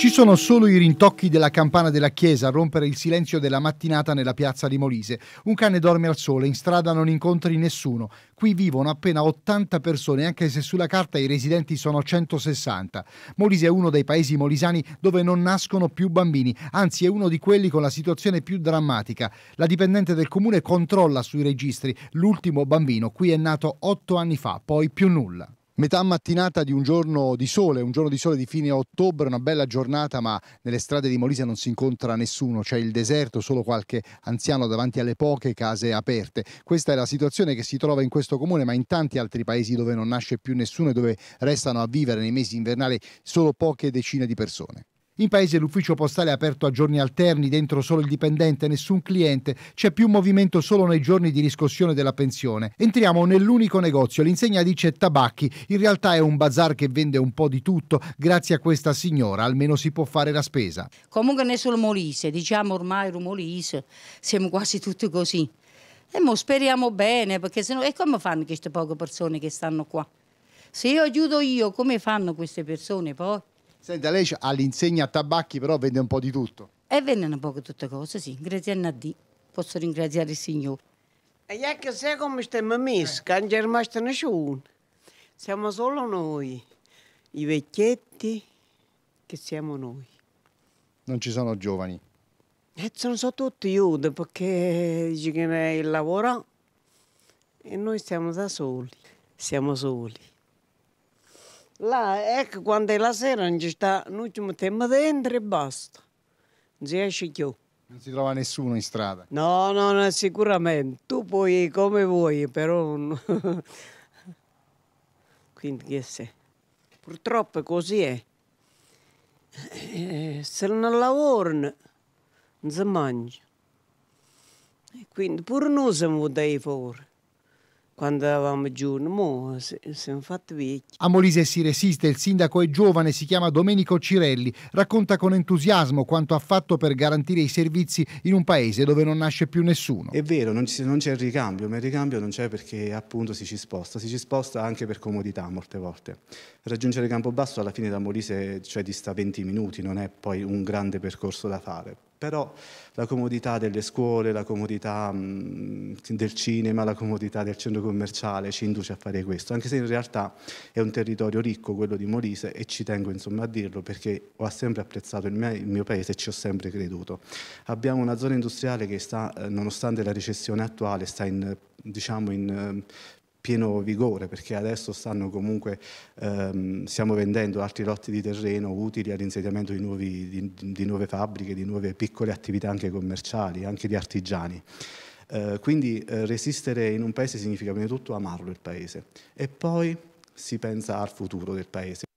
Ci sono solo i rintocchi della campana della chiesa a rompere il silenzio della mattinata nella piazza di Molise. Un cane dorme al sole, in strada non incontri nessuno. Qui vivono appena 80 persone, anche se sulla carta i residenti sono 160. Molise è uno dei paesi molisani dove non nascono più bambini, anzi è uno di quelli con la situazione più drammatica. La dipendente del comune controlla sui registri. L'ultimo bambino qui è nato 8 anni fa, poi più nulla metà mattinata di un giorno di sole, un giorno di sole di fine ottobre, una bella giornata, ma nelle strade di Molise non si incontra nessuno, c'è il deserto, solo qualche anziano davanti alle poche case aperte. Questa è la situazione che si trova in questo comune, ma in tanti altri paesi dove non nasce più nessuno e dove restano a vivere nei mesi invernali solo poche decine di persone. In paese l'ufficio postale è aperto a giorni alterni, dentro solo il dipendente, nessun cliente, c'è più movimento solo nei giorni di riscossione della pensione. Entriamo nell'unico negozio, l'insegna dice tabacchi, in realtà è un bazar che vende un po' di tutto, grazie a questa signora almeno si può fare la spesa. Comunque ne sono molise, diciamo ormai rumolise, siamo quasi tutti così. E mo speriamo bene, perché sennò... E come fanno queste poche persone che stanno qua? Se io aiuto io, come fanno queste persone poi? Senta, lei ha l'insegna a Tabacchi però vende un po' di tutto. E vendono un po' di tutte cose, sì. Grazie a Dio. Posso ringraziare il Signore. E io che sai come stiamo messi, che eh. non c'è rimasto nessuno. Siamo solo noi, i vecchietti, che siamo noi. Non ci sono giovani? E sono tutti giovani, perché dice che il lavoro e noi siamo da soli, siamo soli. Là, ecco, quando è la sera non ci sta, noi ci dentro e basta. Non si esce più. Non si trova nessuno in strada? No, no, no sicuramente. Tu puoi come vuoi, però... Quindi che se... Purtroppo così è. Eh. Eh, se non lavorano, non si mangia. quindi pure noi siamo dei favori quando eravamo giovani, mo siamo fatti vecchi. A Molise si resiste, il sindaco è giovane, si chiama Domenico Cirelli, racconta con entusiasmo quanto ha fatto per garantire i servizi in un paese dove non nasce più nessuno. È vero, non c'è il ricambio, ma il ricambio non c'è perché appunto si ci sposta, si ci sposta anche per comodità molte volte. Raggiungere Campobasso alla fine da Molise cioè dista 20 minuti, non è poi un grande percorso da fare. Però la comodità delle scuole, la comodità mh, del cinema, la comodità del centro commerciale ci induce a fare questo, anche se in realtà è un territorio ricco quello di Molise e ci tengo insomma, a dirlo perché ho sempre apprezzato il mio, il mio, paese e ci ho sempre creduto. Abbiamo una zona industriale che sta, eh, nonostante la recessione attuale, sta in, diciamo, in eh, pieno vigore perché adesso stanno comunque, ehm, stiamo vendendo altri lotti di terreno utili all'insediamento di, nuovi, di, di nuove fabbriche, di nuove piccole attività anche commerciali, anche di artigiani. Eh, quindi eh, resistere in un paese significa prima di tutto amarlo il paese e poi si pensa al futuro del paese.